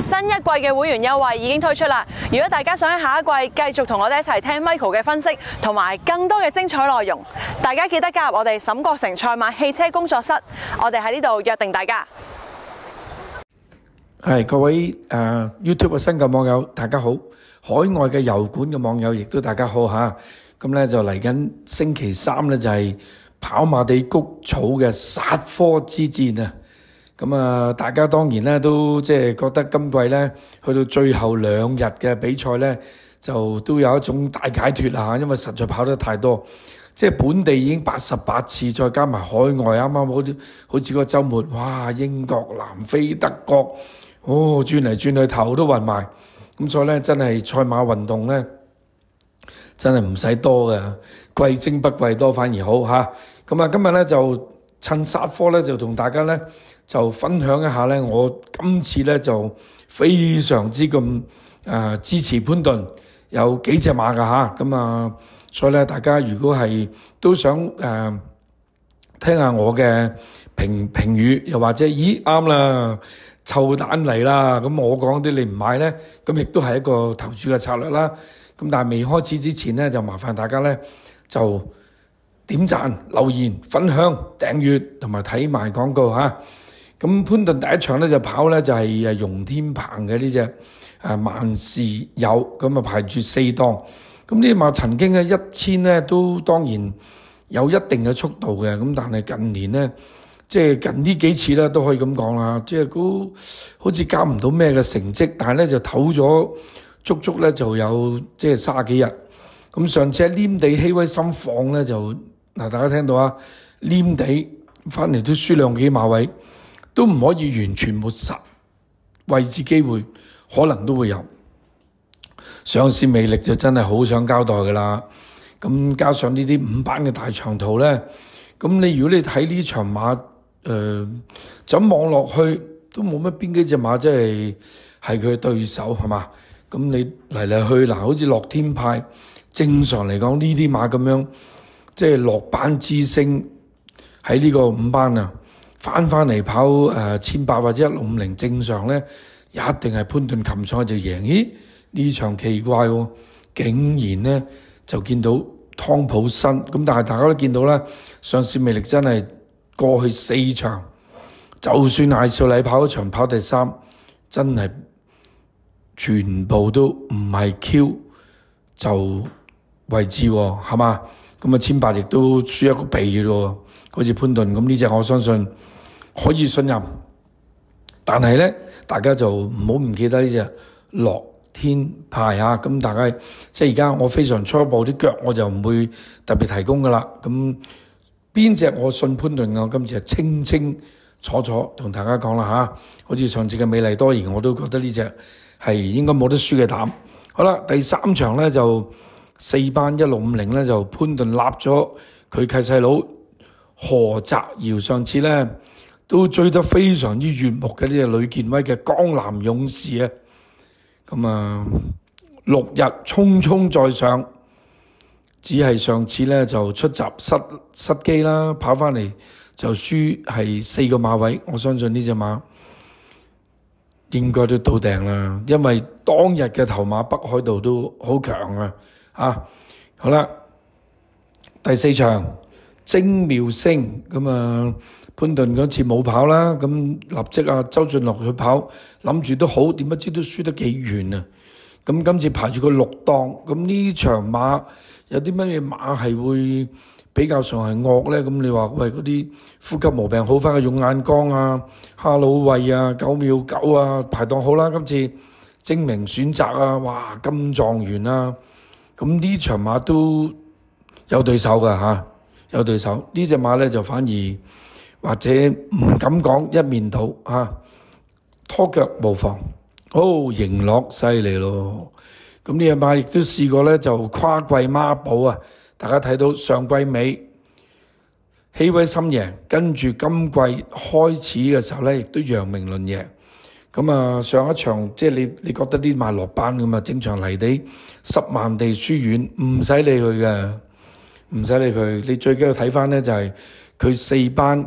新一季嘅会员优惠已经推出啦！如果大家想喺下一季继续同我哋一齐听 Michael 嘅分析，同埋更多嘅精彩内容，大家记得加入我哋沈国成赛马汽车工作室。我哋喺呢度约定大家。系各位诶 YouTube 嘅新嘅网友，大家好！海外嘅油管嘅网友亦都大家好吓。咁咧就嚟紧星期三咧就系跑马地谷草嘅杀科之战啊！咁啊，大家當然咧都即係覺得今季咧去到最後兩日嘅比賽咧，就都有一種大解脱嚇，因為實在跑得太多，即係本地已經八十八次，再加埋海外，啱啱好似好似個週末，哇！英國、南非、德國，哦，轉嚟轉去頭都暈埋，咁所以咧真係賽馬運動咧，真係唔使多嘅，貴精不貴多，反而好吓咁啊，今日咧就趁沙科咧就同大家咧。就分享一下咧，我今次咧就非常之咁誒支持潘頓，有幾隻馬噶嚇，咁啊，所以咧大家如果係都想誒聽下我嘅評評語，又或者咦啱啦，臭蛋嚟啦，咁我講啲你唔買咧，咁亦都係一個投注嘅策略啦。咁但係未開始之前咧，就麻煩大家咧就點讚、留言、分享、訂閱同埋睇埋廣告吓。咁潘頓第一場咧就跑咧就係誒容天鵬嘅呢只誒萬事有咁啊排住四檔。咁呢馬曾經嘅一千咧都當然有一定嘅速度嘅，咁但係近年咧即係近呢幾次咧都可以咁講啦，即係都好似交唔到咩嘅成績，但係咧就唞咗足足咧就有即係三幾日。咁上次喺黏地希威心放咧就嗱大家聽到啊黏地翻嚟都輸兩幾馬位。都唔可以完全抹杀，位置機會，可能都會有。上市魅力就真係好想交代㗎啦。咁加上呢啲五班嘅大长途咧，咁你如果你睇呢場馬，誒，就望落去都冇乜邊幾隻馬即係係佢對手係嘛？咁你嚟嚟去嗱，好似乐天派，正常嚟講呢啲馬咁樣，即係落班之星喺呢個五班啊！翻返嚟跑誒千八或者一六五零正常咧，一定係潘頓琴賽就贏。咦？呢場奇怪喎，竟然咧就見到湯普森。咁但係大家都見到啦，上市魅力真係過去四場，就算艾少禮跑一場跑第三，真係全部都唔係 Q 就位置喎，係嘛？咁啊千八亦都輸一個鼻嘅咯，好似潘頓咁呢只，我相信。可以信任，但係咧，大家就唔好唔記得呢只樂天派嚇。咁大家即係而家我非常初步啲腳，我就唔會特別提供噶啦。咁邊只我信潘頓嘅，今次系清清楚楚同大家講啦吓，好似上次嘅美麗多，而我都覺得呢只係應該冇得輸嘅膽。好啦，第三場咧就四班一六五零咧就潘頓立咗佢契細佬何澤尧上次咧。都追得非常之悦目嘅，呢只吕建威嘅《江南勇士》啊，咁啊六日匆匆再上，只系上次咧就出闸失失機啦，跑翻嚟就輸係四個馬位。我相信呢只馬應該都到定啦，因為當日嘅頭馬北海道都好強啊！啊，好啦，第四場精妙星咁啊～潘頓嗰次冇跑啦，咁立即啊，周俊樂去跑，諗住都好，點不知都輸得幾遠啊！咁今次排住個六檔，咁呢場馬有啲乜嘢馬係會比較上係惡咧？咁你話喂嗰啲呼吸毛病好翻嘅用眼光啊、哈魯胃啊、九秒九啊排檔好啦，今次精明選擇啊，哇金狀元啊！咁呢場馬都有對手噶嚇，有對手呢只馬咧就反而。或者唔敢講一面倒啊，拖腳無妨，哦，營落犀利咯。咁呢一馬亦都試過咧，就跨季孖寶啊！大家睇到上季尾希威深贏，跟住今季開始嘅時候咧，亦都揚名論贏。咁啊，上一場即係你，你覺得啲馬落班咁啊，正常嚟地、十萬地輸遠，唔使理佢嘅，唔使理佢。你最緊要睇翻咧就係佢四班。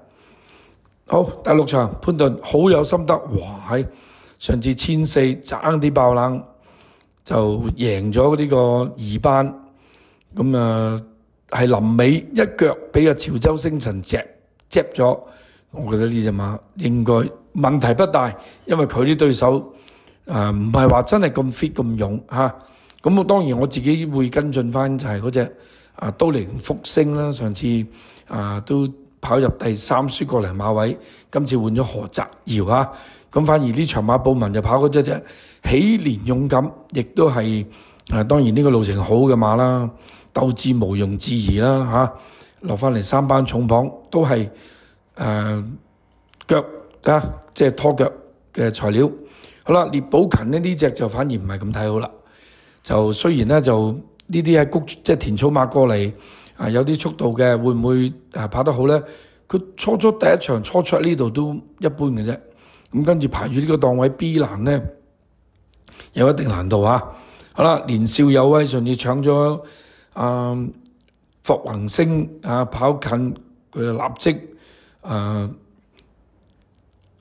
好，第六場潘頓好有心得，哇喺上次千四爭啲爆冷就贏咗呢個二班，咁啊係臨尾一腳俾個潮州星辰錫錫咗，我覺得呢只馬應該問題不大，因為佢啲對手啊唔係話真係咁 fit 咁勇吓，咁我當然我自己會跟進翻就係嗰只啊都靈復星啦，上次啊都。跑入第三輸過嚟馬位，今次換咗何澤瑤啊！咁反而呢場馬布文就跑嗰只只喜蓮勇敢，亦都係誒當然呢個路程好嘅馬啦，鬥志毋庸置疑啦嚇。落翻嚟三班重磅都係誒腳啊，即係拖腳嘅材料。好啦，列寶勤呢呢只就反而唔係咁睇好啦。就雖然咧就呢啲係谷即係田草馬過嚟。啊，有啲速度嘅，會唔會啊跑得好咧？佢初初第一場初出呢度都一般嘅啫。咁跟住排住呢個檔位 B 欄咧，有一定難度啊。好啦，年少有威順住搶咗啊，霍恒星啊跑近佢立即啊，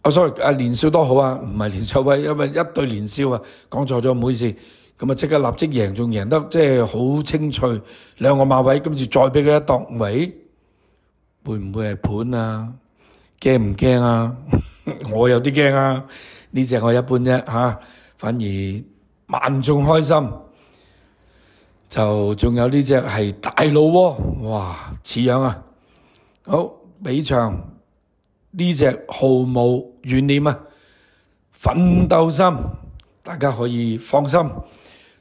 啊 sorry 啊年少都好啊，唔係年少威，因為一對年少啊，講錯咗，唔好意思。咁啊！即刻立即贏，仲贏得即係好清脆。兩個馬位，跟住再俾佢一檔位，會唔會係盤啊？驚唔驚啊？我有啲驚啊！呢只我一般啫嚇，反而萬眾開心。就仲有呢只係大老窩，哇！似樣啊！好比場呢只毫無怨念啊，奮鬥心，大家可以放心。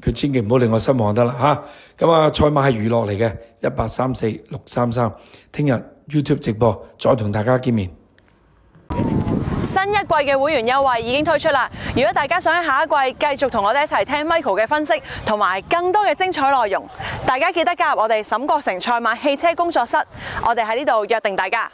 佢千祈唔好令我失望得啦吓。咁啊，賽馬係娛樂嚟嘅，一八三四六三三，聽日 YouTube 直播再同大家見面。新一季嘅會員優惠已經推出啦！如果大家想喺下一季繼續同我哋一齊聽 Michael 嘅分析同埋更多嘅精彩內容，大家記得加入我哋沈國成賽馬汽車工作室。我哋喺呢度約定大家。